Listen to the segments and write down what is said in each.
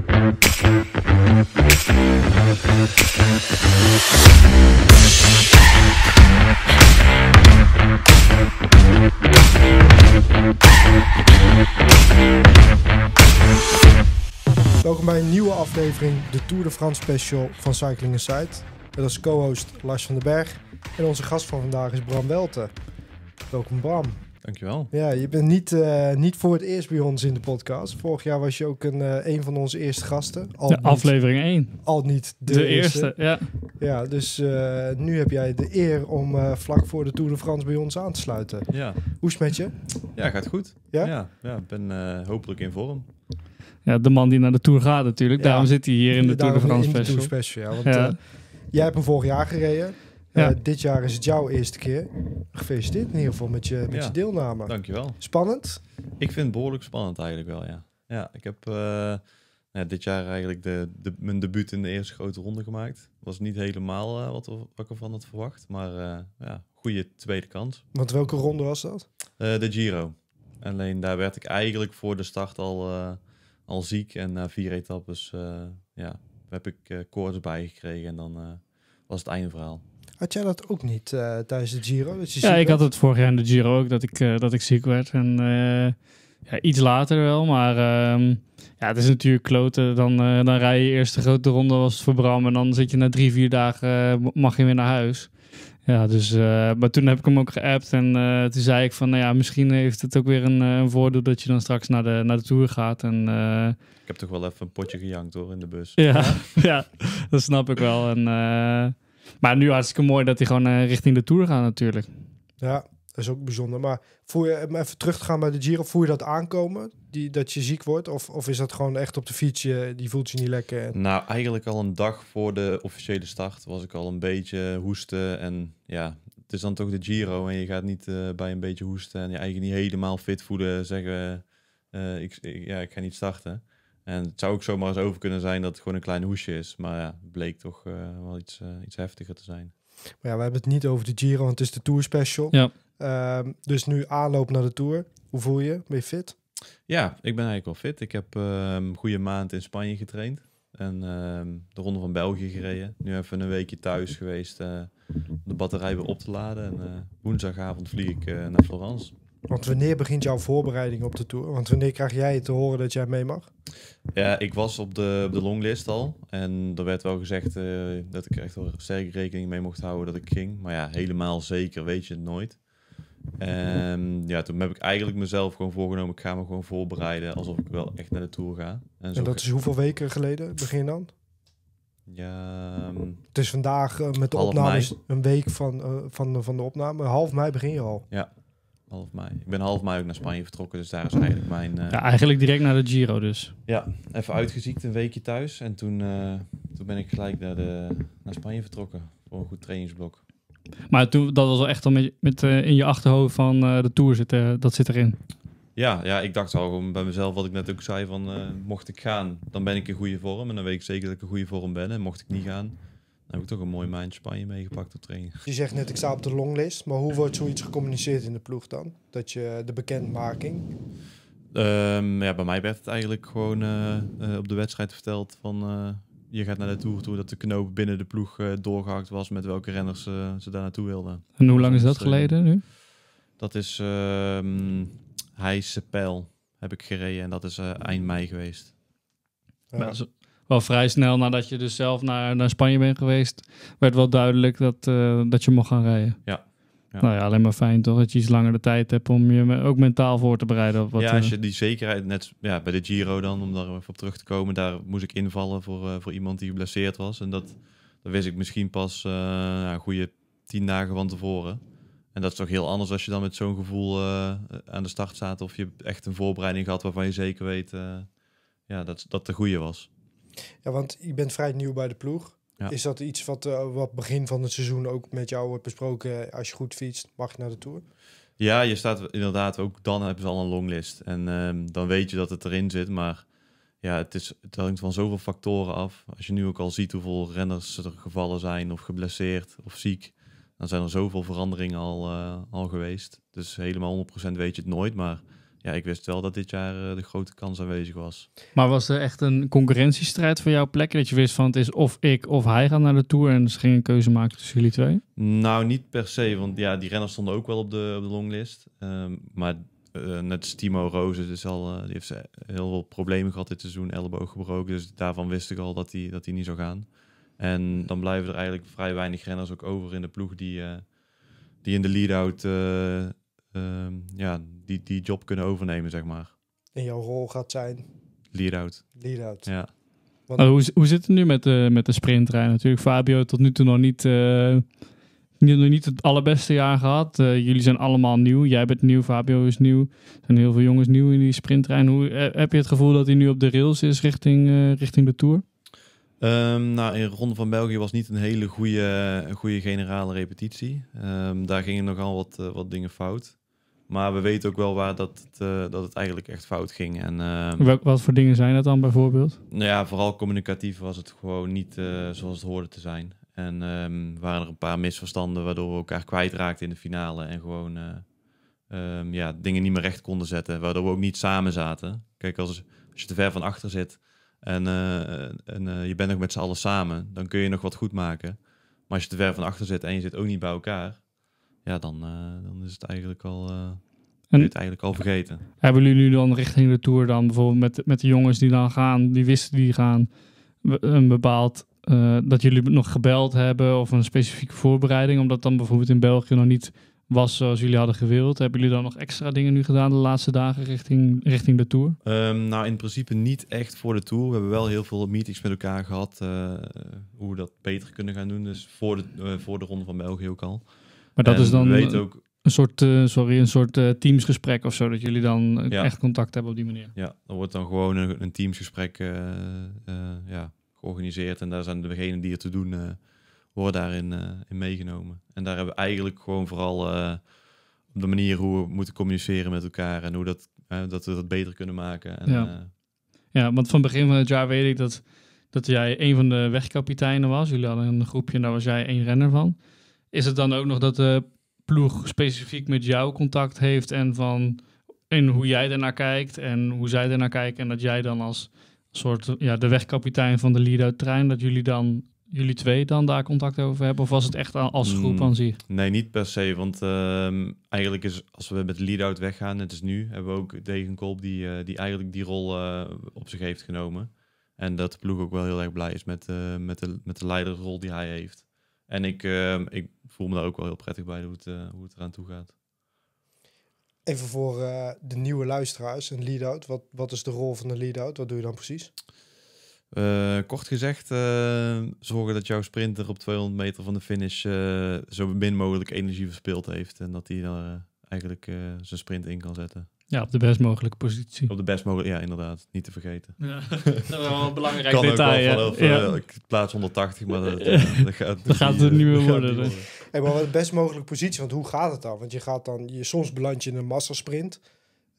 Welkom bij een nieuwe aflevering, de Tour de France special van Cycling Inside. Met als co-host Lars van den Berg en onze gast van vandaag is Bram Welten. Welkom Bram. Dankjewel. Ja, je bent niet, eh, niet voor het eerst bij ons in de podcast. Vorig jaar was je ook een, eh, een van onze eerste gasten. Al de aflevering 1. Al niet de, eerste. ja. Ja, dus eh, nu heb jij de eer om vlak voor de Tour de France bij ons aan te sluiten. Ja. Hoe is het met je? Ja, gaat goed. Ja? Ja, ik ben hopelijk in vorm. Ja, de man die naar de Tour gaat natuurlijk. Daarom zit hij hier in de, Tour de France special. Tour special ja, want, jij hebt hem vorig jaar gereden. Eh, dit jaar is het jouw eerste keer. Gefeliciteerd in ieder geval met je, met ja. je deelname. Dankjewel. Spannend? Ik vind het behoorlijk spannend eigenlijk wel, ja. Ja, ik heb eh, nou dit jaar eigenlijk de, de, mijn debuut in de eerste grote ronde gemaakt. Was niet helemaal eh, wat, ik ervan had verwacht, maar ja, goede tweede kans. Want welke ronde was dat? de Giro. Alleen daar werd ik eigenlijk voor de start al, al ziek. En na vier etappes ja, heb ik koorts bijgekregen en dan was het einde verhaal. Had jij dat ook niet uh, tijdens de Giro? ja, ik had het vorig jaar in de Giro ook, dat ik, eh, dat ik ziek werd. En eh, ja, iets later wel, maar ehm, ja, het is natuurlijk kloten. Dan, dan rij je eerst de grote ronde was het voor en dan zit je na drie, vier dagen, mag je weer naar huis. Ja, dus, maar toen heb ik hem ook geappt en toen zei ik van, nou ja, misschien heeft het ook weer een, voordeel dat je dan straks naar de, naar de Tour gaat. En, ik heb toch wel even een potje gejankt hoor, in de bus. Ja, ja. dat snap ik wel. En maar nu hartstikke mooi dat hij gewoon eh, richting de Tour gaat natuurlijk. Ja, dat is ook bijzonder. Maar voel je, hem even terug te gaan bij de Giro, voel je dat aankomen? Die, dat je ziek wordt? Of, of is dat gewoon echt op de fiets, je, die voelt je niet lekker? Nou, eigenlijk al een dag voor de officiële start was ik al een beetje hoesten. En ja, het is dan toch de Giro en je gaat niet eh, bij een beetje hoesten en je eigenlijk niet helemaal fit voelen zeggen... Uh, ik, ik, ja, ik ga niet starten. En het zou ook zomaar eens over kunnen zijn dat het gewoon een klein hoesje is. Maar ja, het bleek toch eh, wel iets, eh, iets heftiger te zijn. Maar ja, we hebben het niet over de Giro, want het is de Tour Special. Ja. Ehm, dus nu aanloop naar de Tour. Hoe voel je? Ben je fit? Ja, ik ben eigenlijk wel fit. Ik heb een ehm, goede maand in Spanje getraind. En ehm, de Ronde van België gereden. Nu even een weekje thuis geweest om eh, de batterij weer op te laden. En woensdagavond vlieg ik naar Florence. Want wanneer begint jouw voorbereiding op de Tour? Want wanneer krijg jij te horen dat jij mee mag? Ja, ik was op de, op de longlist al. En er werd wel gezegd eh, dat ik echt wel sterk rekening mee mocht houden dat ik ging. Maar ja, helemaal zeker weet je het nooit. En ehm, ja, toen heb ik eigenlijk mezelf gewoon voorgenomen, ik ga me gewoon voorbereiden alsof ik wel echt naar de Tour ga. En, en dat is hoeveel weken geleden begin dan? Ja, ehm, het is vandaag eh, met de opnames een week van, eh, van, van de opname. Half mei begin je al. Ja, half mei. Ik ben half mei ook naar Spanje vertrokken, dus daar is eigenlijk mijn... Eh, ja, eigenlijk direct naar de Giro dus. Ja, even uitgeziekt, een weekje thuis. En toen, eh, toen ben ik gelijk naar, de, naar Spanje vertrokken voor een goed trainingsblok. Maar toen, dat was wel echt al met, met eh, in je achterhoofd van de Tour zit, dat zit erin. Ja, ja, ik dacht al bij mezelf, wat ik net ook zei, van mocht ik gaan, dan ben ik in goede vorm. En dan weet ik zeker dat ik in goede vorm ben. En mocht ik niet gaan, heb ik toch een mooi maand Spanje meegepakt op training. Je zegt net, ik sta op de longlist. Maar hoe wordt zoiets gecommuniceerd in de ploeg dan? Dat je de bekendmaking... Ehm, ja, bij mij werd het eigenlijk gewoon eh, eh, op de wedstrijd verteld van... Eh, je gaat naar de Tour toe, dat de knoop binnen de ploeg doorgehakt was... met welke renners ze daar naartoe wilden. En hoe lang is dat dus, geleden nu? Dat is um, ehm, Heijse Pijl heb ik gereden en dat is eind mei geweest wel vrij snel nadat je dus zelf naar, naar Spanje bent geweest, werd wel duidelijk dat, eh, dat je mocht gaan rijden. Ja. Nou ja, alleen maar fijn toch dat je iets langer de tijd hebt om je ook mentaal voor te bereiden. Op wat, ja, als eh, je die zekerheid net ja, bij de Giro dan, om daar even op terug te komen, daar moest ik invallen voor, eh, voor iemand die geblesseerd was. En dat, dat wist ik misschien pas een goede tien dagen van tevoren. En dat is toch heel anders als je dan met zo'n gevoel aan de start staat. Of je echt een voorbereiding had waarvan je zeker weet ja, dat, dat de goede was. Ja, want je bent vrij nieuw bij de ploeg. Is dat iets wat, eh, wat begin van het seizoen ook met jou wordt besproken? Eh, als je goed fietst, mag je naar de Tour? Ja, je staat inderdaad ook dan hebben ze al een longlist. En ehm, dan weet je dat het erin zit. Maar ja, het, is, het hangt van zoveel factoren af. Als je nu ook al ziet hoeveel renners er gevallen zijn, of geblesseerd of ziek, dan zijn er zoveel veranderingen al, eh, al geweest. Dus helemaal 100% weet je het nooit. Maar ja, ik wist wel dat dit jaar eh, de grote kans aanwezig was. Maar was er echt een concurrentiestrijd voor jouw plek? Dat je wist van het is of ik of hij gaat naar de Tour en dus ging een keuze maken tussen jullie twee? Nou, niet per se, want ja, die renners stonden ook wel op de, op de longlist. Ehm, maar eh, net als Timo Rozen, dus al, eh, die heeft heel veel problemen gehad dit seizoen, elleboog gebroken. Dus daarvan wist ik al dat hij dat die niet zou gaan. En dan blijven er eigenlijk vrij weinig renners ook over in de ploeg die, die in de lead-out Ehm, ja, die, die job kunnen overnemen, zeg maar. En jouw rol gaat zijn? Lead-out. Lead-out. Ja. Oh, hoe, hoe zit het nu met de, met de sprinttrein natuurlijk? Fabio tot nu toe nog niet, eh, niet, nog niet het allerbeste jaar gehad. Eh, jullie zijn allemaal nieuw. Jij bent nieuw, Fabio is nieuw. Er zijn heel veel jongens nieuw in die sprinttrein. Hoe, eh, heb je het gevoel dat hij nu op de rails is richting, uh, richting de Tour? Um, nou, in Ronde van België was niet een hele goede, goede generale repetitie. Ehm, daar gingen nogal wat, eh, wat dingen fout. Maar we weten ook wel waar dat het, eh, dat het eigenlijk echt fout ging. En, ehm, wat, wat, voor dingen zijn dat dan bijvoorbeeld? Nou ja, vooral communicatief was het gewoon niet eh, zoals het hoorde te zijn. En waren er een paar misverstanden waardoor we elkaar kwijtraakten in de finale. En gewoon ja, dingen niet meer recht konden zetten. Waardoor we ook niet samen zaten. Kijk, als, als je te ver van achter zit en, eh, en eh, je bent nog met z'n allen samen, dan kun je nog wat goed maken. Maar als je te ver van achter zit en je zit ook niet bij elkaar, ja, dan, eh, dan is het eigenlijk al. En, het eigenlijk al vergeten. Hebben jullie nu dan richting de Tour dan bijvoorbeeld met, met de jongens die dan gaan, die wisten die gaan, een bepaald dat jullie nog gebeld hebben of een specifieke voorbereiding, omdat dan bijvoorbeeld in België nog niet was zoals jullie hadden gewild. Hebben jullie dan nog extra dingen nu gedaan de laatste dagen richting, richting de Tour? Ehm, nou, in principe niet echt voor de Tour. We hebben wel heel veel meetings met elkaar gehad. Eh, hoe we dat beter kunnen gaan doen. Dus voor de, eh, voor de Ronde van België ook al. Maar dat is dan ook... een soort, uh, sorry, een soort teamsgesprek of zo. Dat jullie dan echt contact hebben op die manier. Ja, dan wordt dan gewoon een, een teamsgesprek ja, georganiseerd. En daar zijn degenen die het te doen worden daarin eh, in meegenomen. En daar hebben we eigenlijk gewoon vooral eh, de manier hoe we moeten communiceren met elkaar en hoe dat, dat we dat beter kunnen maken. En, ja. Eh, ja, want van begin van het jaar weet ik dat, dat jij een van de wegkapiteinen was. Jullie hadden een groepje en daar was jij één renner van. Is het dan ook nog dat de ploeg specifiek met jou contact heeft en van en hoe jij ernaar kijkt en hoe zij ernaar kijken en dat jij dan als soort ja, de wegkapitein van de lead trein, dat jullie dan jullie twee dan daar contact over hebben? Of was het echt als mm, groep aan zich? Nee, niet per se. Want ehm, eigenlijk is als we met leadout weggaan, het is nu, hebben we ook Degenkolb die, eh, die eigenlijk die rol eh, op zich heeft genomen. En dat de ploeg ook wel heel erg blij is met, uh, met, de, met de leiderrol die hij heeft. En ik, ehm, ik voel me daar ook wel heel prettig bij hoe het, hoe het eraan toe gaat. Even voor de nieuwe luisteraars, een leadout. Wat, wat is de rol van de leadout? Wat doe je dan precies? Eh, kort gezegd, eh, zorgen dat jouw sprinter op 200 meter van de finish eh, zo min mogelijk energie verspild heeft. En dat hij eigenlijk zijn sprint in kan zetten. Ja, op de best mogelijke positie. Op de best mogelijke, ja, inderdaad. Niet te vergeten. Ja, dat is wel een belangrijk kan detail. Ook wel ja. ik plaats 180, maar dat, gaat, dat niet meer worden. Niet worden. maar de best mogelijke positie, want hoe gaat het dan? Want je gaat dan, je, soms beland je in een massasprint.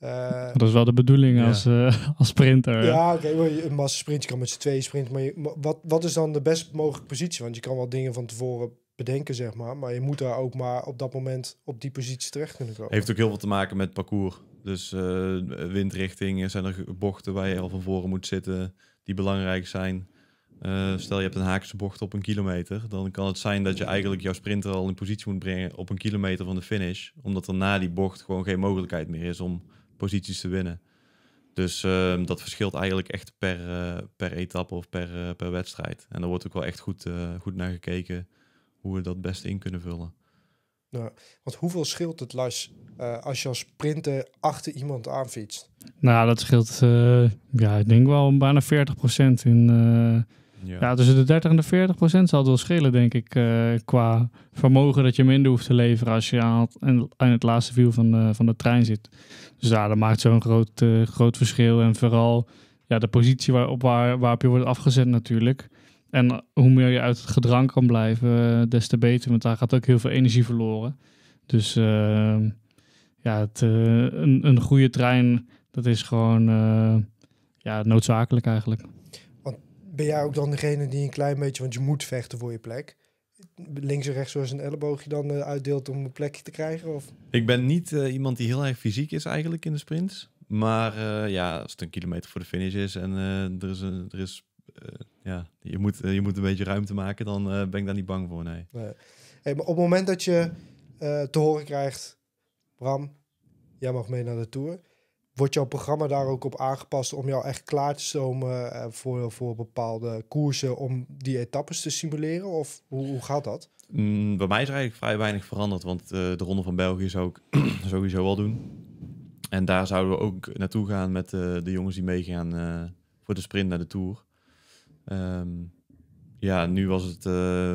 Eh, dat is wel de bedoeling als, uh, als sprinter. Ja, oké, okay, een je kan met z'n twee sprinten. Maar, wat, wat is dan de best mogelijke positie? Want je kan wel dingen van tevoren bedenken, zeg maar. Maar je moet daar ook maar op dat moment op die positie terecht kunnen komen. Heeft ook heel veel te maken met parcours. Dus uh, windrichting, zijn er bochten waar je al van voren moet zitten die belangrijk zijn. stel je hebt een haakse bocht op een kilometer, dan kan het zijn dat je eigenlijk jouw sprinter al in positie moet brengen op een kilometer van de finish, omdat er na die bocht gewoon geen mogelijkheid meer is om posities te winnen. Dus ehm, dat verschilt eigenlijk echt per, uh, per etappe of per, eh, per wedstrijd. En daar wordt ook wel echt goed, eh, goed naar gekeken hoe we dat best in kunnen vullen. Nou, want hoeveel scheelt het, Lars, als je als sprinter achter iemand aanfietst? Nou, dat scheelt, ja, ik denk wel bijna 40% in, ja. ja. tussen de 30 en de 40 procent zal het wel schelen, denk ik, eh, qua vermogen dat je minder hoeft te leveren als je aan het, laatste wiel van, eh, van de trein zit. Dus ja, dat maakt zo'n groot, eh, groot verschil. En vooral ja, de positie waarop, waar, waarop je wordt afgezet natuurlijk. En hoe meer je uit het gedrang kan blijven, des te beter. Want daar gaat ook heel veel energie verloren. Dus ehm, ja, het, een, een goede trein, dat is gewoon ja, noodzakelijk eigenlijk ben jij ook dan degene die een klein beetje, want je moet vechten voor je plek. Links en rechts zoals een elleboogje dan eh, uitdeelt om een plekje te krijgen? Of? Ik ben niet eh, iemand die heel erg fysiek is eigenlijk in de sprints. Maar eh, ja, als het een kilometer voor de finish is en er is, een, er is ja, je moet, je moet een beetje ruimte maken, dan ben ik daar niet bang voor, nee. nee. maar op het moment dat je te horen krijgt, Bram, jij mag mee naar de Tour wordt jouw programma daar ook op aangepast om jou echt klaar te stomen eh, voor, voor bepaalde koersen om die etappes te simuleren? Of hoe, hoe gaat dat? Mm, bij mij is er eigenlijk vrij weinig veranderd, want eh, de Ronde van België zou ik sowieso al doen. En daar zouden we ook naartoe gaan met eh, de jongens die meegaan voor de sprint naar de Tour. Ehm, ja, nu was het,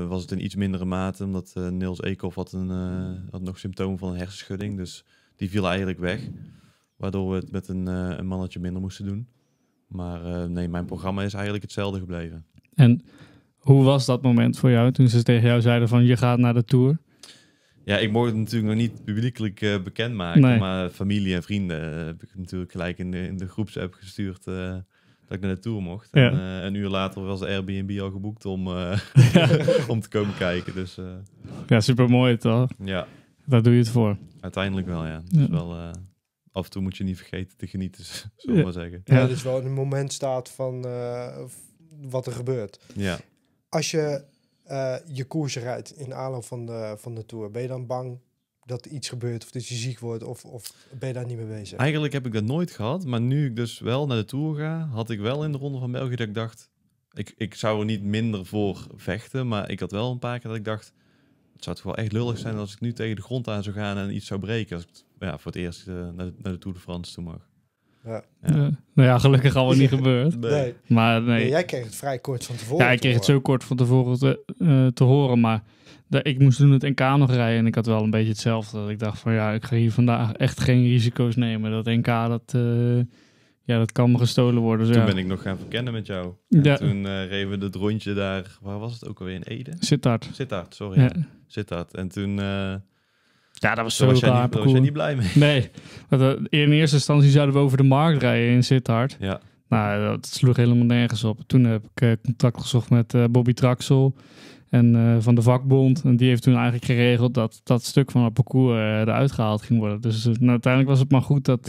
was het in iets mindere mate, omdat Niels Eekhoff had, een, had nog symptomen van een hersenschudding. Dus die viel eigenlijk weg. Waardoor we het met een, eh, een mannetje minder moesten doen. Maar eh, nee, mijn programma is eigenlijk hetzelfde gebleven. En hoe was dat moment voor jou toen ze tegen jou zeiden van je gaat naar de Tour? Ja, ik mocht het natuurlijk nog niet publiekelijk uh, bekendmaken. Maar familie en vrienden heb ik natuurlijk gelijk in de, in de groepsapp gestuurd dat ik naar de Tour mocht. En een uur later was de Airbnb al geboekt om, om te komen kijken. Dus, ja, supermooi toch? Ja. Daar doe je het voor. Uiteindelijk wel, ja. Dat is wel af en toe moet je niet vergeten te genieten, zullen maar zeggen. Ja, dus wel een moment staat van eh, wat er gebeurt. Ja. Als je eh, je koers rijdt in aanloop van de, van de Tour, ben je dan bang dat iets gebeurt of dat je ziek wordt of, of ben je daar niet mee bezig? Eigenlijk heb ik dat nooit gehad, maar nu ik dus wel naar de Tour ga, had ik wel in de Ronde van België dat ik dacht, ik, ik zou er niet minder voor vechten, maar ik had wel een paar keer dat ik dacht, het zou toch wel echt lullig zijn als ik nu tegen de grond aan zou gaan en iets zou breken. Als ik ja, voor het eerst eh, naar, de, naar de Tour de France toe mag. Ja. Ja. nou ja, gelukkig alweer niet gebeurd. nee. Maar nee. Jij kreeg het vrij kort van tevoren. Ja, ik kreeg het zo kort van tevoren te, eh, te horen. Maar ik moest toen het NK nog rijden en ik had wel een beetje hetzelfde. Dat ik dacht van ja, ik ga hier vandaag echt geen risico's nemen. Dat NK, dat, eh, ja, dat kan gestolen worden. Dus toen ben ik nog gaan verkennen met jou. En toen uh, reden we het rondje daar, waar was het ook alweer, in Ede? Zit Sittard, sorry. Zit Sittard. En toen... Uh, ja, dat was zo was, jij niet, was jij niet blij mee. Nee, eh, in eerste instantie zouden we over de markt rijden in Sittard. Ja. Nou, dat sloeg helemaal nergens op. Toen heb ik contact gezocht met Bobby Traxel. En eh, van de vakbond. En die heeft toen eigenlijk geregeld dat dat stuk van het eh, parcours eruit gehaald ging worden. Dus eh, nou, uiteindelijk was het maar goed dat,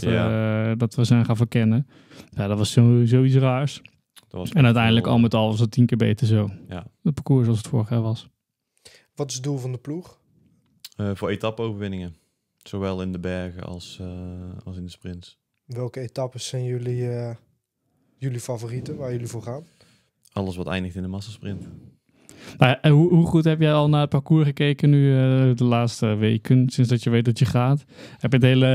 dat we zijn gaan verkennen. Ja, dat was sowieso iets raars. Dat was en uiteindelijk al met al was het tien keer beter zo. Ja. Het parcours zoals het vorig jaar was. Wat is het doel van de ploeg? voor etappe-overwinningen. Zowel in de bergen als, als in de sprints. Welke etappes zijn jullie, uh, jullie favorieten waar jullie voor gaan? Alles wat eindigt in de massasprint en eh, hoe, goed heb jij al naar het parcours gekeken nu eh, de laatste weken, sinds dat je weet dat je gaat? Heb je het hele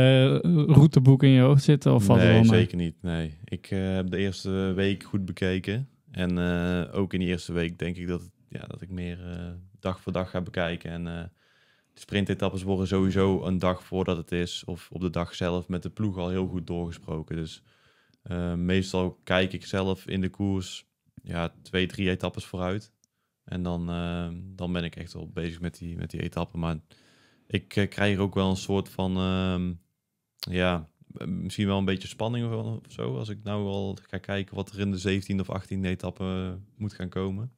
eh, routeboek in je hoofd zitten? Of wat? nee, zeker niet. Nee. Ik heb de eerste week goed bekeken. En ook in die eerste week denk ik dat, ja, dat ik meer dag voor dag ga bekijken. En de sprintetappes worden sowieso een dag voordat het is, of op de dag zelf, met de ploeg al heel goed doorgesproken. Dus meestal kijk ik zelf in de koers ja, twee, drie etappes vooruit. En dan, ehm, dan ben ik echt wel bezig met die, met die etappen. Maar ik eh, krijg er ook wel een soort van, ehm, ja, misschien wel een beetje spanning of zo. Als ik nou al ga kijken wat er in de 17e of 18e etappe eh, moet gaan komen.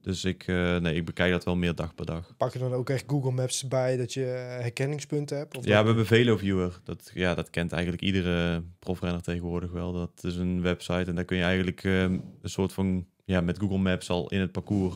Dus ik, eh, nee, ik bekijk dat wel meer dag per dag. Pak je dan ook echt Google Maps bij dat je herkenningspunten hebt? Of ja, we hebben VeloViewer. Dat, ja, dat kent eigenlijk iedere profrenner tegenwoordig wel. Dat is een website en daar kun je eigenlijk ehm, een soort van... Ja, met Google Maps al in het parcours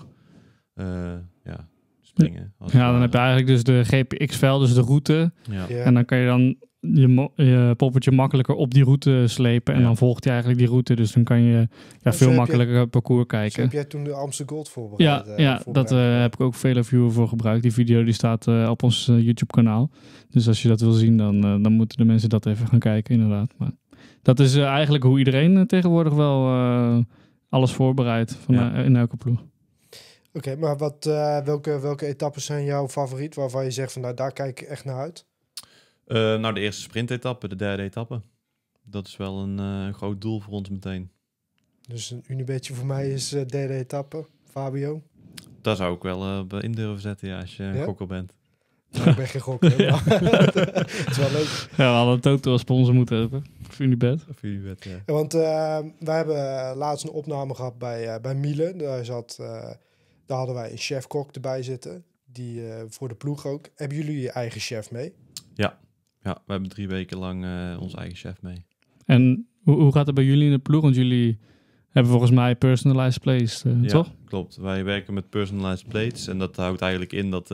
eh, ja, springen. ja, dan heb je eigenlijk dus de GPX-vel, dus de route. Ja. En dan kan je dan je, je poppetje makkelijker op die route slepen. En dan volgt hij eigenlijk die route. Dus dan kan je ja, veel makkelijker je, parcours kijken. heb jij toen de Amsterdam Gold voorbereid? Ja, eh, ja dat eh, heb ik ook vele viewer voor gebruikt. Die video die staat op ons YouTube kanaal. Dus als je dat wil zien, dan, dan moeten de mensen dat even gaan kijken inderdaad. Maar dat is eigenlijk hoe iedereen tegenwoordig wel alles voorbereidt in elke ploeg. Oké, maar wat, eh, welke, welke etappes zijn jouw favoriet waarvan je zegt van nou, daar kijk ik echt naar uit? Eh, nou, de eerste sprintetappe, de derde etappe. Dat is wel eh, een groot doel voor ons meteen. Dus een unibetje voor mij is de derde etappe, Fabio. Daar zou ik wel in durven zetten ja, als je ja? gokker bent. Nou, ik ben geen gokker. ja. het is wel leuk. Ja, we hadden het ook door sponsor moeten hebben. Voor Unibet. Voor Unibet, ja. want wij hebben laatst een opname gehad bij, bij Miele. Daar zat... Daar hadden wij een chef-kok erbij zitten, die eh, voor de ploeg ook. Hebben jullie je eigen chef mee? Ja, ja we hebben drie weken lang eh, ons eigen chef mee. En hoe, hoe gaat het bij jullie in de ploeg? Want jullie hebben volgens mij personalized plates, eh, ja, toch? klopt. Wij werken met personalized plates. En dat houdt eigenlijk in dat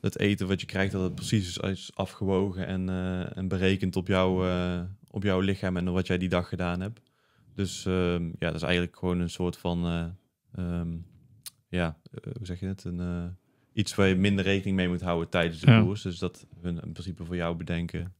het eten wat je krijgt, dat het precies is afgewogen en, en berekend op, jou, op jouw lichaam en wat jij die dag gedaan hebt. Dus ehm, ja, dat is eigenlijk gewoon een soort van... Ehm, ja, eh, hoe zeg je het? Een, eh, iets waar je minder rekening mee moet houden tijdens de ja. koers. Dus dat hun in principe voor jou bedenken.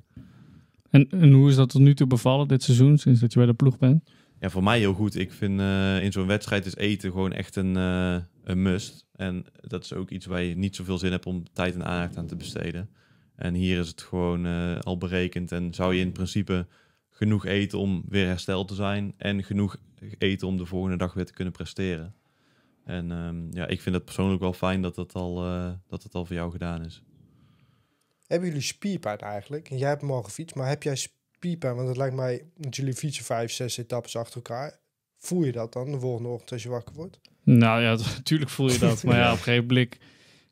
En, en hoe is dat tot nu toe bevallen dit seizoen, sinds dat je bij de ploeg bent? Ja, voor mij heel goed. Ik vind eh, in zo'n wedstrijd is eten gewoon echt een, een must. En dat is ook iets waar je niet zoveel zin hebt om tijd en aandacht aan te besteden. En hier is het gewoon al berekend. En zou je in principe genoeg eten om weer hersteld te zijn. En genoeg eten om de volgende dag weer te kunnen presteren. En ehm, ja, ik vind het persoonlijk wel fijn dat dat al, uh, dat het al voor jou gedaan is. Hebben jullie spierpijn eigenlijk? En jij hebt morgen fiets, maar heb jij spierpijn? Want het lijkt mij, dat jullie fietsen vijf, zes etappes achter elkaar. Voel je dat dan de volgende ochtend als je wakker wordt? Nou ja, natuurlijk voel je dat. maar ja, op een gegeven blik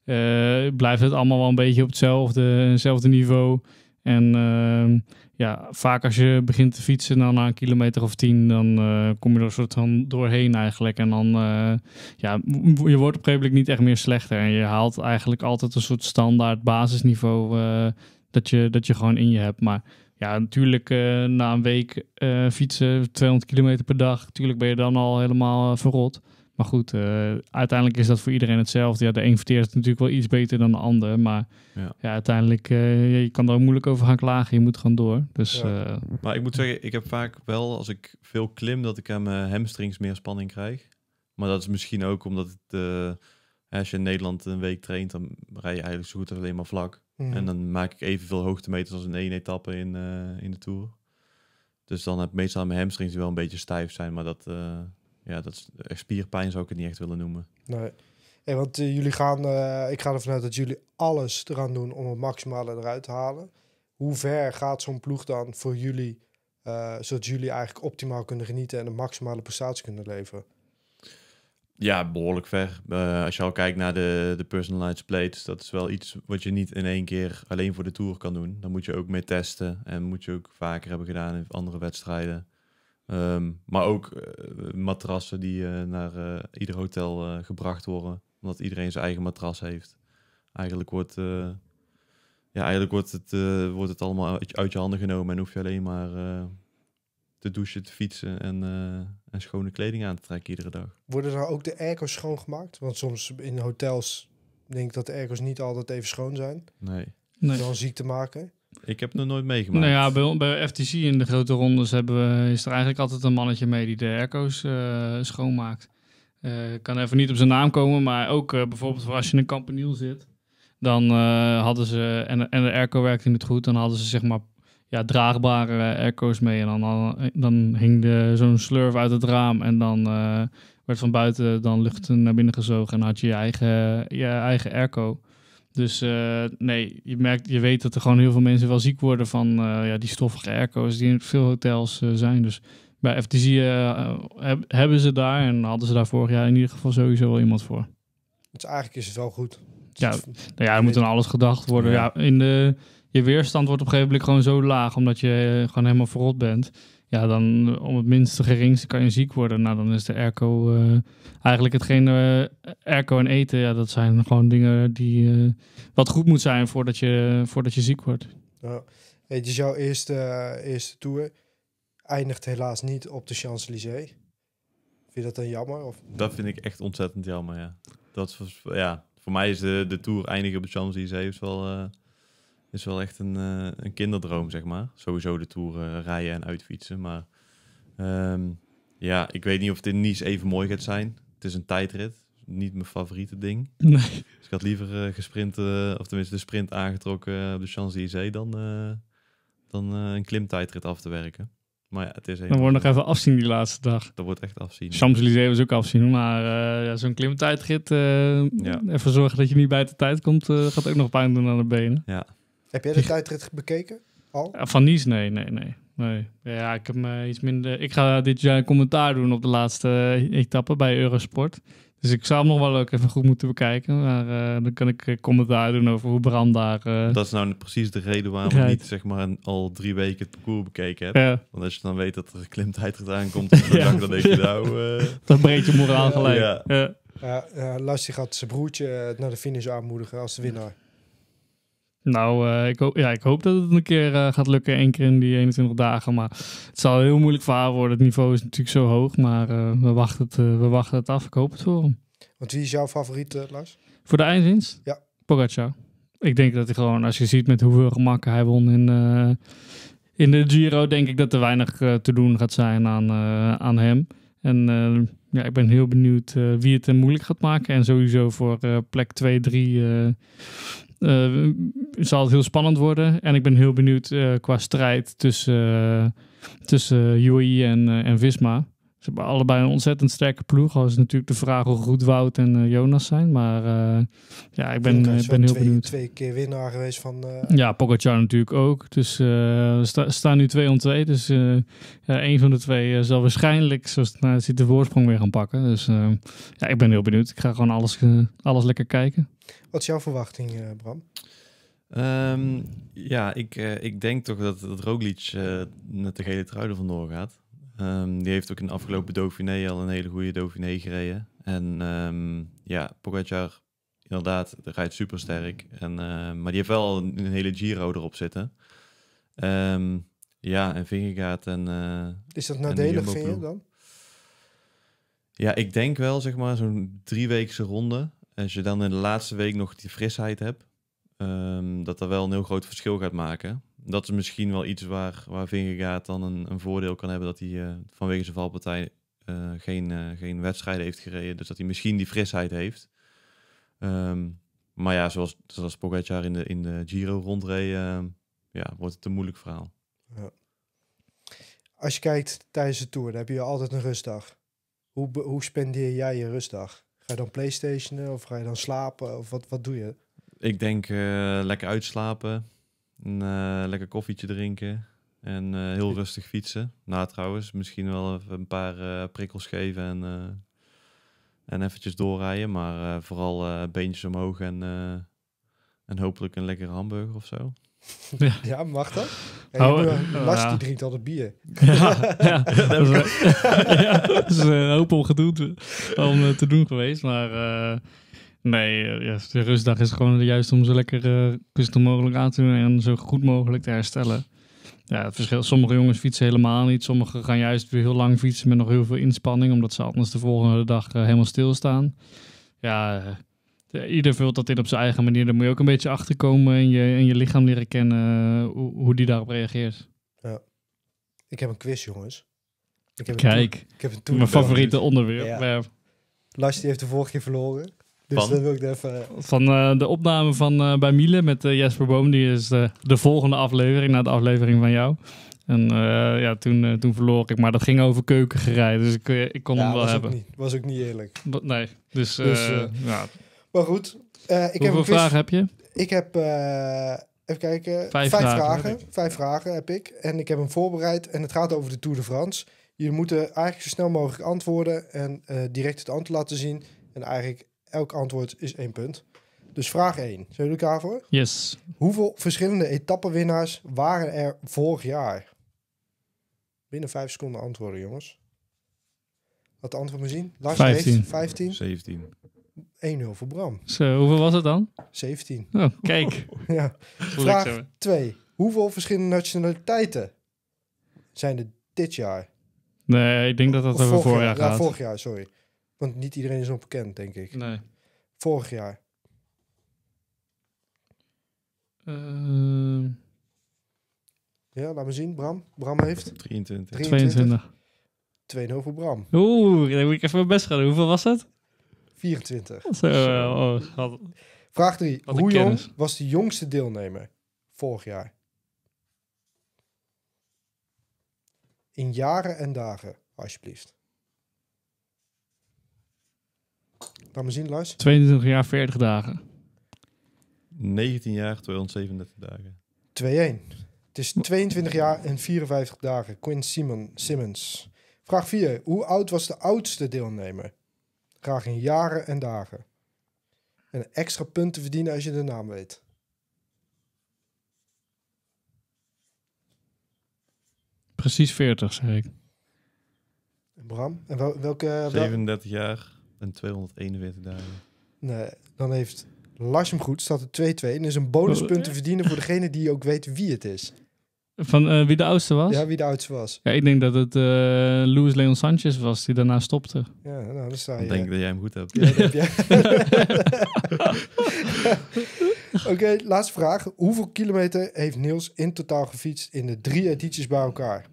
eh, blijft het allemaal wel een beetje op hetzelfde, hetzelfde niveau. En ehm, ja, vaak als je begint te fietsen, dan na een kilometer of tien, dan eh, kom je er een soort van doorheen eigenlijk. En dan, uh, ja, je wordt op een gegeven moment niet echt meer slechter. En je haalt eigenlijk altijd een soort standaard basisniveau eh, dat, je, dat je gewoon in je hebt. Maar ja, natuurlijk na een week fietsen, 200 kilometer per dag, natuurlijk ben je dan al helemaal verrot. Maar goed, eh, uiteindelijk is dat voor iedereen hetzelfde. Ja, de een verteert het natuurlijk wel iets beter dan de ander. Maar ja. uiteindelijk, uh, je kan daar moeilijk over gaan klagen. Je moet gewoon door. Dus, eh, maar ik moet zeggen, ik heb vaak wel, als ik veel klim, dat ik aan mijn hamstrings meer spanning krijg. Maar dat is misschien ook omdat het, als je in Nederland een week traint, dan rij je eigenlijk zo goed als alleen maar vlak. Mhm. En dan maak ik evenveel hoogtemeters als in één etappe in, in de Tour. Dus dan heb ik meestal aan mijn hamstrings die wel een beetje stijf zijn, maar dat ja, dat is eh, spierpijn zou ik het niet echt willen noemen. Nee. want eh, jullie gaan, eh, ik ga ervan uit dat jullie alles eraan doen om het maximale eruit te halen. Hoe ver gaat zo'n ploeg dan voor jullie, zodat jullie eigenlijk optimaal kunnen genieten en een maximale prestatie kunnen leveren? Ja, behoorlijk ver. als je al kijkt naar de, de personalized plates, dat is wel iets wat je niet in één keer alleen voor de Tour kan doen. Dan moet je ook mee testen en moet je ook vaker hebben gedaan in andere wedstrijden. Ehm, maar ook eh, matrassen die eh, naar eh, ieder hotel gebracht worden, omdat iedereen zijn eigen matras heeft. Eigenlijk wordt, ja, eigenlijk wordt, het, wordt het allemaal uit, je handen genomen en hoef je alleen maar te douchen, te fietsen en, en schone kleding aan te trekken iedere dag. Worden dan ook de airco's schoongemaakt? Want soms in hotels denk ik dat de airco's niet altijd even schoon zijn. Nee. nee. Dan ziek te maken. Ik heb het nog nooit meegemaakt. Nou ja, bij, bij, FTC in de grote rondes hebben we, is er eigenlijk altijd een mannetje mee die de airco's eh, schoonmaakt. Uh, kan even niet op zijn naam komen, maar ook eh, bijvoorbeeld als je in een campaniel zit, dan hadden ze, en, en de airco werkte niet goed, dan hadden ze zeg maar ja, draagbare airco's mee. En dan, dan hing zo'n slurf uit het raam en dan werd van buiten dan lucht naar binnen gezogen en had je je eigen, je eigen airco. Dus eh, nee, je, merkt, je weet dat er gewoon heel veel mensen wel ziek worden van eh, ja, die stoffige airco's die in veel hotels eh, zijn. Dus bij FTC heb, hebben ze daar en hadden ze daar vorig jaar in ieder geval sowieso wel iemand voor. Dus eigenlijk is het wel goed. Ja, dus- nou ja, er moet aan alles gedacht worden. Ja. in de, je weerstand wordt op een gegeven moment gewoon zo laag, omdat je gewoon helemaal verrot bent. Ja, dan om het minste geringste kan je ziek worden. Nou, dan is de airco eh, eigenlijk hetgeen uh, eh, airco en eten. Ja, dat zijn gewoon dingen die eh, wat goed moet zijn voordat je, voordat je ziek wordt. Ja. weet je, dus jouw eerste, eerste tour eindigt helaas niet op de Champs-Élysées. Vind je dat dan jammer? Of? Dat vind ik echt ontzettend jammer, ja. Dat was, ja, voor mij is de, de tour eindigen op de Champs-Élysées wel is wel echt een, eh, een kinderdroom, zeg maar. Sowieso de toeren eh, rijden en uitfietsen. Maar ehm, ja, ik weet niet of het in Nice even mooi gaat zijn. Het is een tijdrit. Niet mijn favoriete ding. Nee. Dus ik had liever uh, gesprint, of tenminste de sprint aangetrokken op de Champs-Élysées dan, dan een klimtijdrit af te werken. Maar ja, het is Dan wordt nog even afzien die laatste dag. Dat wordt echt afzien. Champs-Élysées was ook afzien, maar ja, zo'n klimtijdrit, uh, even zorgen dat je niet bij de tijd komt, gaat ook nog pijn doen aan de benen. Ja, heb jij de tijdrit bekeken al? Van Nies? nee, nee, nee. Nee. Ja, ik heb me eh, iets minder. Ik ga dit jaar commentaar doen op de laatste eh, etappe bij Eurosport. Dus ik zou hem nog wel ook even goed moeten bekijken. Maar eh, dan kan ik commentaar doen over hoe Bram daar. dat is nou precies de reden waarom ik niet zeg maar al drie weken het parcours bekeken heb. Want als je dan weet dat er een klimtijd eraan komt, dan, denk je nou. Uh... Dan breekt je moraal gelijk. Ja. ja. Lastig had zijn broertje naar de finish aanmoedigen als de winnaar. Nou, eh, ik, hoop, ja, ik hoop dat het een keer eh, gaat lukken, één keer in die 21 dagen. Maar het zal heel moeilijk verhaal worden. Het niveau is natuurlijk zo hoog, maar eh, we, wachten het, we wachten het af. Ik hoop het voor hem. Want wie is jouw favoriet, Lars? Voor de eindwinst? Ja. Pogacar. Ik denk dat hij gewoon, als je ziet met hoeveel gemakken hij won in, in de Giro, denk ik dat er weinig te doen gaat zijn aan, aan hem. En ja, ik ben heel benieuwd wie het hem moeilijk gaat maken. En sowieso voor plek 2, 3 het eh, zal het heel spannend worden. En ik ben heel benieuwd eh, qua strijd tussen, eh, tussen UAE en, en Visma. Ze hebben allebei een ontzettend sterke ploeg. Al is natuurlijk de vraag hoe goed Wout en Jonas zijn. Maar ja, ik ben, ik ben, heel twee, benieuwd. Twee keer winnaar geweest van... Ja, Pogacar natuurlijk ook. Dus we staan nu twee om 2. Dus een van de twee zal waarschijnlijk, zoals het nou, ziet, de voorsprong weer gaan pakken. Dus ja, ik ben heel benieuwd. Ik ga gewoon alles, alles lekker kijken. Wat is jouw verwachting, eh, Bram? Ehm, ja, ik, eh, ik denk toch dat, dat Roglic net eh, de hele trui er vandoor gaat. Ehm, die heeft ook in de afgelopen Dauphiné al een hele goede Dauphiné gereden. En um, ja, Pogacar, inderdaad, rijdt supersterk. En, maar die heeft wel een, hele Giro erop zitten. ja, en Vingegaard en... Is dat nadelig, voor je dan? Ja, ik denk wel, zeg maar, zo'n drieweekse ronde als je dan in de laatste week nog die frisheid hebt, ehm, dat dat wel een heel groot verschil gaat maken. Dat is misschien wel iets waar, waar Vingegaard dan een, een voordeel kan hebben dat hij eh, vanwege zijn valpartij eh, geen, eh, geen wedstrijden heeft gereden. Dus dat hij misschien die frisheid heeft. Ehm, maar ja, zoals, zoals jaar in de, in de Giro rondreed, ehm, ja, wordt het een moeilijk verhaal. Ja. Als je kijkt tijdens de Tour, dan heb je altijd een rustdag. Hoe, hoe spendeer jij je rustdag? je dan Playstationen of ga je dan slapen? Of wat, wat doe je? Ik denk eh, lekker uitslapen. Eh, lekker koffietje drinken. En eh, heel rustig fietsen. Na nou, trouwens, misschien wel een paar prikkels geven en, en eventjes doorrijden. Maar vooral beentjes omhoog en, en hopelijk een lekkere hamburger of zo. Ja, ja mag dat? Ja, oh, Lars die drinkt altijd bier. Ja, dat, is, ja, dat is een hoop om, gedoe, om eh, te doen geweest. Maar eh, nee, eh, de rustdag is gewoon juist om zo lekker uh, mogelijk aan te doen en zo goed mogelijk te herstellen. Ja, het verschil. Sommige jongens fietsen helemaal niet. Sommigen gaan juist weer heel lang fietsen met nog heel veel inspanning, omdat ze anders de volgende dag helemaal stilstaan. Ja, Ieder vult dat in op zijn eigen manier. Dan moet je ook een beetje achterkomen en je, en je lichaam leren kennen eh, hoe, hoe die daarop reageert. Ja. Ik heb een quiz, jongens. Ik heb Kijk, een ik heb een mijn favoriete onderwerp. Ja. Lars heeft de vorige keer verloren. Dus dat wil ik even... Eh, van eh, de opname van bij Miele met uh, Jesper Boom. Die is de volgende aflevering, na de aflevering van jou. En ja, toen, toen verloor ik. Maar dat ging over keukengerij, dus ik, ik kon hem wel was hebben. Ook niet, was ook niet eerlijk. nee, dus... dus ja. Maar goed. Eh, ik Hoeveel vragen heb je? Ik heb, eh, even kijken, vijf, vragen. vijf vragen heb ik. En ik heb hem voorbereid en het gaat over de Tour de France. Jullie moeten eigenlijk zo snel mogelijk antwoorden en eh, direct het antwoord laten zien. En eigenlijk elk antwoord is één punt. Dus vraag 1. Zijn jullie klaar voor? Yes. Hoeveel verschillende etappenwinnaars waren er vorig jaar? Binnen vijf seconden antwoorden, jongens. Laat de antwoord maar zien. Lars 15. 15. 17. 1-0 voor Bram. Zo, hoeveel was het dan? 17. kijk. ja. Vraag 2. Hoeveel verschillende nationaliteiten zijn er dit jaar? Nee, ik denk dat dat we over vorig jaar, gaat. Ja, vorig jaar, sorry. Want niet iedereen is bekend, denk ik. Nee. Vorig jaar. Ehm. Ja, laat we zien. Bram. Bram heeft... 23. 22. 2-0 voor Bram. Oeh, dan moet ik even mijn best gaan doen. Hoeveel was het? 24. Eh, Zo, oh, Vraag 3. Hoe jong was de jongste deelnemer vorig jaar? In jaren en dagen, alsjeblieft. Laat me zien, Lars. 22 jaar, 40 dagen. 19 jaar, 237 dagen. 2-1. Het is 22 jaar en 54 dagen. Quinn Simon, Simmons. Vraag 4. Hoe oud was de oudste deelnemer? Graag in jaren en dagen. En extra punten verdienen als je de naam weet. Precies 40, zeg ik. Bram, en welke... 37 jaar en 241 dagen. Nee, dan heeft Lars hem goed, staat er 2-2. En is een bonuspunt te oh. verdienen voor degene die ook weet wie het is. Van eh, wie de oudste was? Ja, wie de oudste was. Ja, ik denk dat het eh, Louis Leon Sanchez was die daarna stopte. Ja, nou, dan sta je. Ik denk dat jij hem goed hebt. Ja, heb Oké, laatste vraag. Hoeveel kilometer heeft Niels in totaal gefietst in de drie edities bij elkaar?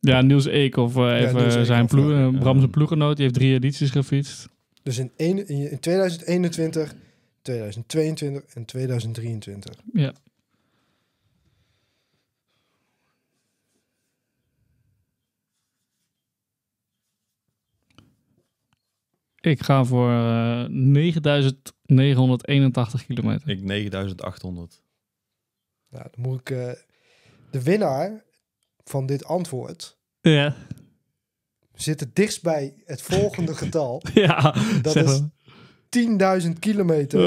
Ja, Niels Eek of uh, even zijn ploeg, Bramse ploegenoot, die heeft drie edities gefietst. Dus in, een, in 2021, 2022 en 2023. Ja. Ik ga voor uh, eh, 9981 kilometer. Ik 9800. Nou, dan moet ik eh, de winnaar van dit antwoord. Ja. Zit het dichtst bij het volgende getal. ja, dat is 10.000 kilometer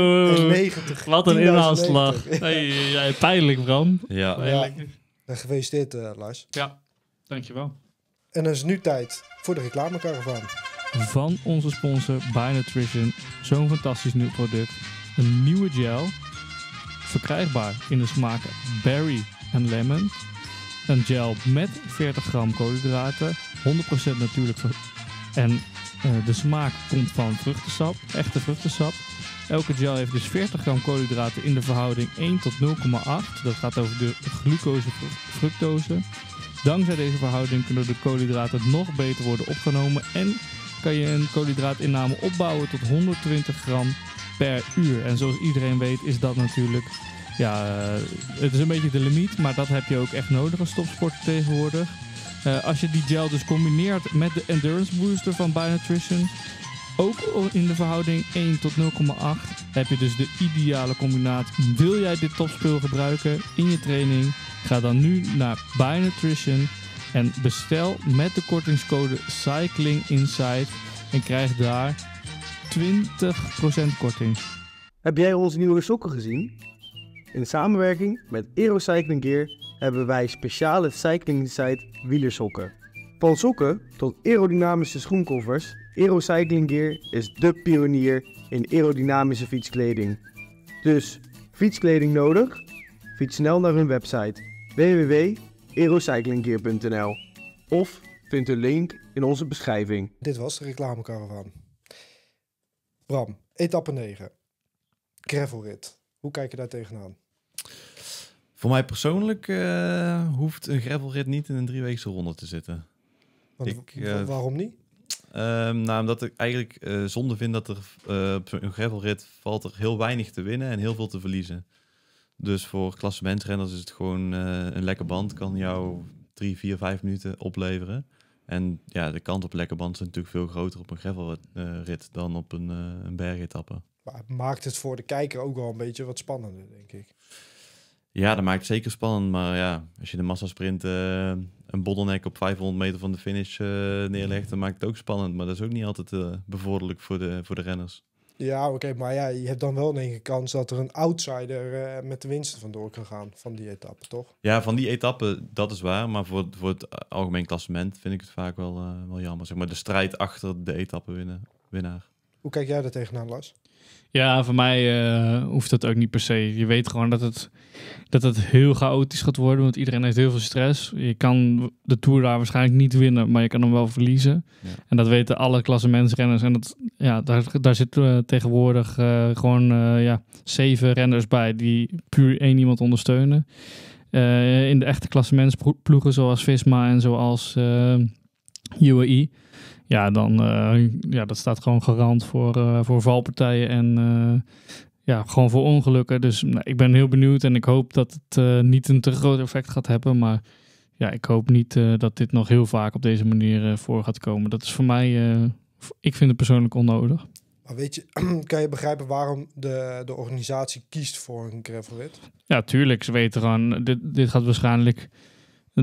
90. Eh, wat een inhaalslag. hey, pijnlijk, Bram. Ja. ja. geweest dit, uh, Lars. Ja, dankjewel. En dan is nu tijd voor de reclamekaravaan van onze sponsor Nutrition Zo'n fantastisch nieuw product. Een nieuwe gel. Verkrijgbaar in de smaken berry en lemon. Een gel met 40 gram koolhydraten. 100% natuurlijk. En eh, de smaak komt van vruchtensap. Echte vruchtensap. Elke gel heeft dus 40 gram koolhydraten in de verhouding 1 tot 0,8. Dat gaat over de glucose fructose. Dankzij deze verhouding kunnen de koolhydraten nog beter worden opgenomen en kan je een koolhydraatinname opbouwen tot 120 gram per uur. En zoals iedereen weet is dat natuurlijk, ja, eh, het is een beetje de limiet, maar dat heb je ook echt nodig als topsporter tegenwoordig. Eh, als je die gel dus combineert met de endurance booster van Bionutrition, ook in de verhouding 1 tot 0,8 heb je dus de ideale combinatie. Wil jij dit topspul gebruiken in je training? Ga dan nu naar Bionutrition en bestel met de kortingscode Cycling Insight en krijg daar 20% korting. Heb jij onze nieuwe sokken gezien? In samenwerking met Aerocycling Gear hebben wij speciale Cycling Insight wielersokken. Van sokken tot aerodynamische schoenkoffers, Aero Cycling Gear is de pionier in aerodynamische fietskleding. Dus fietskleding nodig? Fiets snel naar hun website www Recyclingkeer.nl of vind de link in onze beschrijving. Dit was de reclamecaravan. Bram, etappe 9. Gravelrit. Hoe kijk je daar tegenaan? Voor mij persoonlijk eh, hoeft een gravelrit niet in een drieweekse ronde te zitten. ik, eh, waarom niet? Um, nou, omdat ik eigenlijk eh, zonde vind dat er op een gravelrit valt er heel weinig te winnen en heel veel te verliezen. Dus voor klassementrenners is het gewoon eh, een lekker band. Kan jou drie, vier, vijf minuten opleveren. En ja, de kant op lekker band is natuurlijk veel groter op een gravelrit eh, dan op een, eh, een bergetappe. Maar het maakt het voor de kijker ook wel een beetje wat spannender, denk ik. Ja, dat maakt het zeker spannend. Maar ja, als je de massasprint uh, een bottleneck op 500 meter van de finish neerlegt, dan maakt het ook spannend. Maar dat is ook niet altijd uh, bevorderlijk voor de, voor de renners. Ja, oké, maar ja, je hebt dan wel een kans dat er een outsider eh, met de winsten vandoor kan gaan van die etappe, toch? Ja, van die etappe, dat is waar. Maar voor, voor het algemeen klassement vind ik het vaak wel, eh, wel jammer. Zeg maar de strijd achter de etappe winnen, winnaar. Hoe kijk jij daar tegenaan, Lars? Ja, voor mij eh, hoeft dat ook niet per se. Je weet gewoon dat het, dat het heel chaotisch gaat worden, want iedereen heeft heel veel stress. Je kan de Tour daar waarschijnlijk niet winnen, maar je kan hem wel verliezen. En dat weten alle mensrenners. En dat, ja, daar, daar zitten tegenwoordig eh, gewoon eh, ja, zeven renners bij die puur één iemand ondersteunen. in de echte klassementsploegen zoals Visma en zoals UAE ja, dan eh, ja, dat staat gewoon garant voor, eh, voor valpartijen en eh, ja, gewoon voor ongelukken. Dus nou, ik ben heel benieuwd en ik hoop dat het niet een te groot effect gaat hebben. Maar ja, ik hoop niet dat dit nog heel vaak op deze manier voor gaat komen. Dat is voor mij, ik vind het persoonlijk onnodig. Maar weet je, kan je begrijpen waarom de, de organisatie kiest voor een gravelrit? Ja, tuurlijk. Ze weten gewoon, dit, dit gaat waarschijnlijk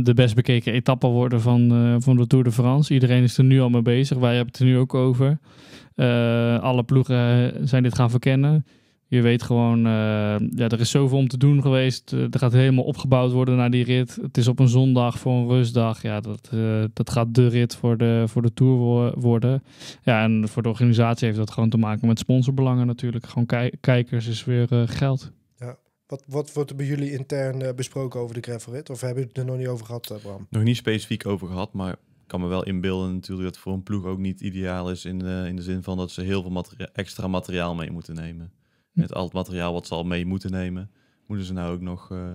de best bekeken etappe worden van, eh, van de Tour de France. Iedereen is er nu al mee bezig. Wij hebben het er nu ook over. Eh, alle ploegen eh, zijn dit gaan verkennen. Je weet gewoon, ja, er is zoveel om te doen geweest. er gaat helemaal opgebouwd worden naar die rit. Het is op een zondag voor een rustdag. Ja, dat, dat gaat de rit voor de, voor de Tour worden. Ja, en voor de organisatie heeft dat gewoon te maken met sponsorbelangen natuurlijk. Gewoon kijkers is weer geld. Wat, wat wordt er bij jullie intern eh, besproken over de gravel Of hebben jullie het er nog niet over gehad, eh, Bram? Nog niet specifiek over gehad, maar ik kan me wel inbeelden natuurlijk dat voor een ploeg ook niet ideaal is. In, de, in de zin van dat ze heel veel extra materiaal mee moeten nemen. Hm. Met al het materiaal wat ze al mee moeten nemen, moeten ze nou ook nog eh,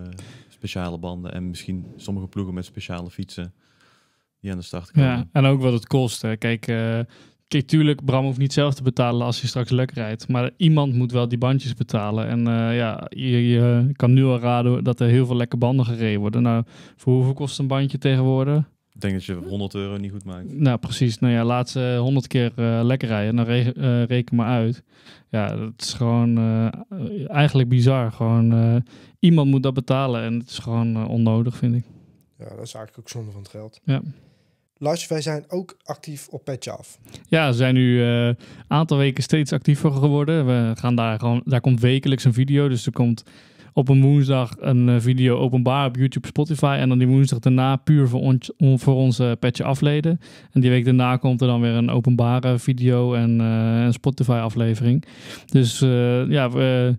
speciale banden en misschien sommige ploegen met speciale fietsen die aan de start komen. Ja, en ook wat het kost. Hè. Kijk, Kijk, tuurlijk, Bram hoeft niet zelf te betalen als hij straks lekker rijdt. Maar iemand moet wel die bandjes betalen. En eh, ja, je, kan nu al raden dat er heel veel lekke banden gereden worden. Nou, voor hoeveel kost een bandje tegenwoordig? Ik denk dat je 100 euro niet goed maakt. Nou, precies. Nou ja, laat ze 100 keer eh, lekker rijden. Dan eh, reken maar uit. Ja, dat is gewoon eigenlijk bizar. Gewoon, iemand moet dat betalen. En het is gewoon onnodig, vind ik. Ja, dat is eigenlijk ook zonde van het geld. Ja. Lars, wij zijn ook actief op af. Ja, we zijn nu eh, een aantal weken steeds actiever geworden. We gaan daar gewoon, daar komt wekelijks een video. Dus er komt op een woensdag een eh, video openbaar op YouTube, Spotify. En dan die woensdag daarna puur voor, ons, voor onze petje afleden. En die week daarna komt er dan weer een openbare video en eh, een Spotify aflevering. Dus ja, we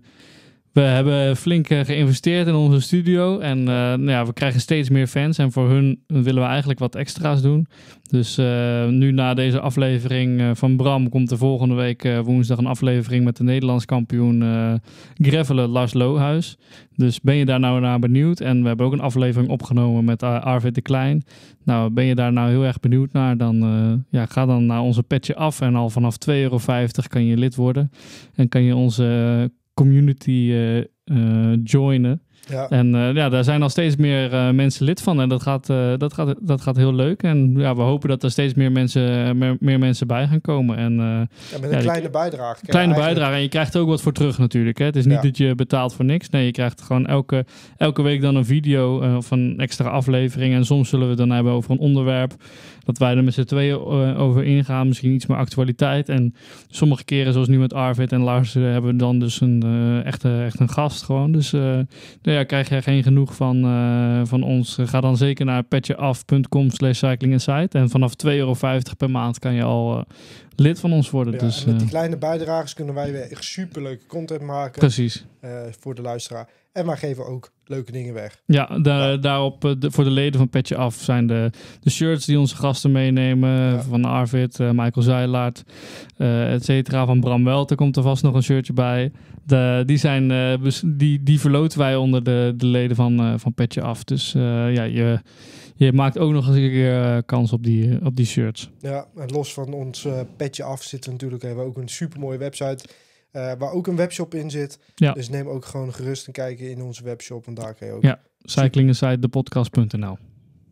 we hebben flink eh, geïnvesteerd in onze studio. En eh, nou ja, we krijgen steeds meer fans. En voor hun willen we eigenlijk wat extra's doen. Dus eh, nu na deze aflevering van Bram komt er volgende week woensdag een aflevering met de Nederlands kampioen Grevelen Lars Lohuis. Dus ben je daar nou naar benieuwd? En we hebben ook een aflevering opgenomen met Arvid de Klein. Nou, ben je daar nou heel erg benieuwd naar? Dan ja, ga dan naar onze petje af. En al vanaf 2,50 euro kan je lid worden. En kan je onze community eh, eh, joinen. En eh, ja, daar zijn al steeds meer mensen lid van. En dat gaat, dat, gaat, dat gaat heel leuk. En ja, we hopen dat er steeds meer mensen, meer, meer mensen bij gaan komen. En, ja, met een kleine bijdrage. Kleine bijdrage. En je krijgt er ook wat voor terug natuurlijk. Hè? Het is niet dat je betaalt voor niks. Nee, je krijgt gewoon elke, elke week dan een video of een extra aflevering. En soms zullen we het dan hebben over een onderwerp dat wij er met z'n tweeën eh, over ingaan. Misschien iets meer actualiteit. En sommige keren, zoals nu met Arvid en Lars, eh, hebben we dan dus een, eh, echt, echt een gast gewoon. Dus nou ja, krijg je geen genoeg van, van ons. Ga dan zeker naar patjeafcom slash cyclinginsight. En vanaf 2,50 euro per maand kan je al lid van ons worden. dus, met die kleine bijdragers kunnen wij weer echt super leuke content maken. Precies. voor de luisteraar. En wij geven ook leuke dingen weg. Ja, daar, daarop eh, de, voor de leden van Petje Af zijn de, de shirts die onze gasten meenemen. Van Arvid, eh, Michael Zeilaert, uh, et cetera. Van Bram Welter komt er vast nog een shirtje bij. De, die, zijn, uh, die, die verloten wij onder de, de leden van, van Petje Af. Dus ja, je, je maakt ook nog eens een keer kans op die, op die shirts. Ja, en los van ons Petje Af zit natuurlijk, hebben we ook een supermooie website eh, waar ook een webshop in zit. Ja. Dus neem ook gewoon gerust een kijkje in onze webshop. En daar kan je ook... Ja, cyclinginside.nl.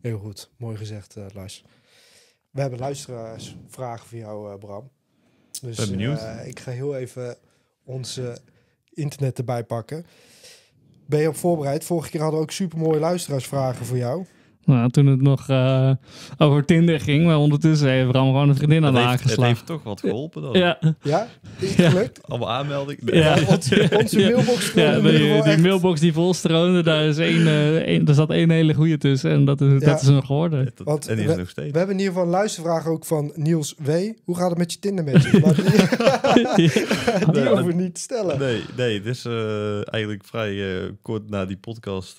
Heel goed. Mooi gezegd, uh, Lars. We hebben luisteraarsvragen voor jou, eh, Bram. Dus ben benieuwd. ik ga heel even onze internet erbij pakken. Ben je op voorbereid? Vorige keer hadden we ook super mooie luisteraarsvragen voor jou. Nou, toen het nog eh, over Tinder ging, maar ondertussen heeft Bram gewoon een vriendin aan de haak geslagen. Het heeft toch wat geholpen dan? Ja. Ja? Is het gelukt? Ja. Allemaal aanmeldingen. Ja. Onze, mailbox ja, die, die mailbox die volstroomde, daar, is één, daar eh, zat één hele goede tussen en dat is, dat is nog geworden. en die is we, nog steeds. We hebben in ieder geval een luistervraag ook van Niels W. Hoe gaat het met je Tinder met die, over niet stellen. Nee, nee het is eh, eigenlijk vrij kort na die podcast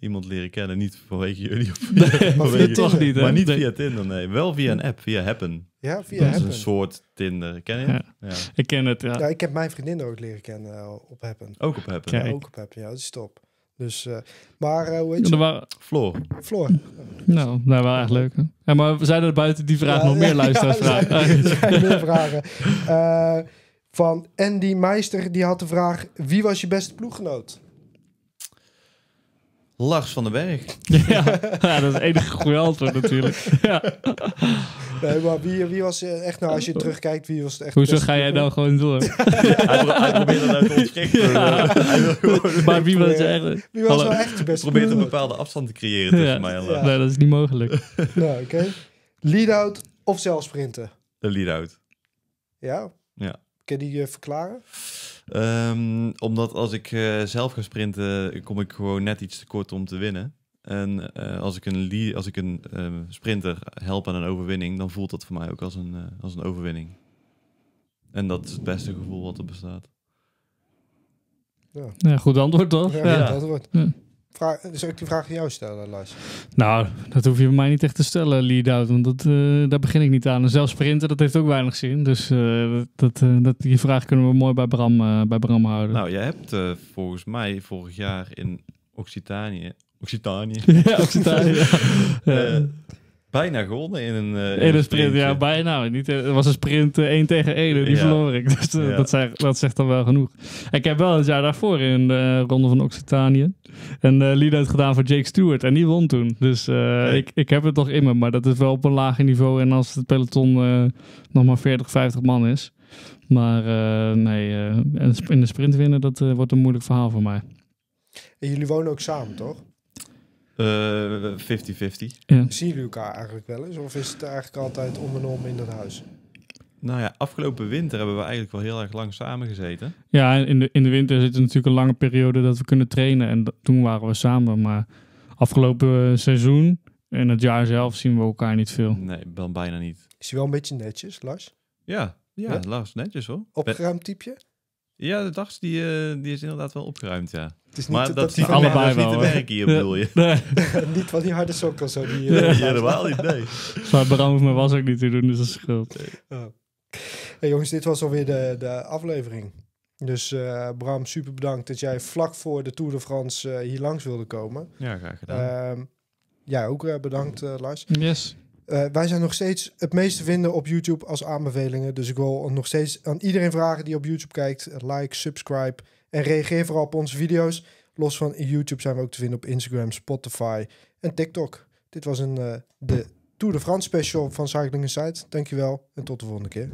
iemand leren kennen. Niet vanwege jullie. maar toch niet, Maar niet via Tinder, nee. Wel via een app, via Happen. Ja, via Dat is een soort Tinder. Ken je ja. Ik ken het, ja. ja. Ik heb mijn vriendin ook leren kennen eh, op Happen. Ook op Happen? Ja, ook op Happen, ja. Dat is top. Dus, uh, maar uh, hoe heet je? Waren... Floor. Floor. Nou, dat was echt leuk. Hè? Ja, maar zijn er buiten die vraag nog meer luisteraarsvragen? Ja, zijn, meer vragen. van Andy Meister, die had de vraag... Wie was je beste ploeggenoot? Lars van den Berg. Ja, dat is het enige goede antwoord natuurlijk. Ja. Nee, maar wie, wie was eh, echt nou, als je terugkijkt, wie was het echt... Hoezo ga jij dan gewoon door? Hij, pro hij probeert dat uit te ontschrikken. Maar wie was echt... Wie was nou echt de beste probeert een bepaalde afstand te creëren tussen mij en Lars. Nee, dat is niet mogelijk. Nou, oké. Lead-out of zelfsprinten? De lead-out. Ja? Ja. Kun je die uh, verklaren? Ehm, omdat als ik eh, zelf ga sprinten, eh, kom ik gewoon net iets te kort om te winnen. En eh, als ik een, als ik een ehm, sprinter help aan een overwinning, dan voelt dat voor mij ook als een, als een overwinning. En dat is het beste gevoel wat er bestaat. Ja, ja goed antwoord toch? Ja, goed antwoord. Vraag, dus ik die vraag aan jou stellen, Lars. Nou, dat hoef je mij niet echt te stellen, lead-out. Want dat, eh, daar begin ik niet aan. En zelfs sprinten, dat heeft ook weinig zin. Dus eh, dat, eh, dat, die vraag kunnen we mooi bij Bram, bij Bram houden. Nou, jij hebt volgens mij vorig jaar in Occitanië... Occitanië? ja, Occitanië. ja bijna gewonnen in een, eh, sprint. Ja, bijna. Niet, eh, het was een sprint 1 eh, tegen 1 die verloor ik. Dus dat, zegt, dat zegt dan wel genoeg. ik heb wel het jaar daarvoor in de Ronde van Occitanië een lead-out gedaan voor Jake Stewart. En die won toen. Dus ik, ik heb het toch in me. Maar dat is wel op een lager niveau. En als het peloton nog maar 40, 50 man is. Maar nee, in de sprint winnen, dat wordt een moeilijk verhaal voor mij. En jullie wonen ook samen, toch? 50-50. Eh, ja. Zien jullie elkaar eigenlijk wel eens? Of is het eigenlijk altijd om en om in dat huis? Nou ja, afgelopen winter hebben we eigenlijk wel heel erg lang samen gezeten. Ja, in de, in de winter zit er natuurlijk een lange periode dat we kunnen trainen. En toen waren we samen. Maar afgelopen seizoen en het jaar zelf zien we elkaar niet veel. Nee, dan bijna niet. Is hij wel een beetje netjes, Lars? Ja, ja, Lars, netjes hoor. Opgeruimd typeje? Ja, de dags die, eh, die is inderdaad wel opgeruimd, ja. maar dat, dat die allebei wel. niet te werk hier, bedoel je? Nee. niet van die harde sokken zo. Die, uh, nee, helemaal niet, nee. Maar Bram hoeft me was ook niet te doen, dus dat is schuld. Oh. Hey, jongens, dit was alweer de, de aflevering. Dus eh, Bram, super bedankt dat jij vlak voor de Tour de France hier langs wilde komen. Ja, graag gedaan. Ehm, ja, ook bedankt, Lars. Yes. Eh, wij zijn nog steeds het meest te vinden op YouTube als aanbevelingen. Dus ik wil nog steeds aan iedereen vragen die op YouTube kijkt: like, subscribe en reageer vooral op onze video's. Los van YouTube zijn we ook te vinden op Instagram, Spotify en TikTok. Dit was een, eh, de Tour de France special van Cycling Insight. Dankjewel en tot de volgende keer.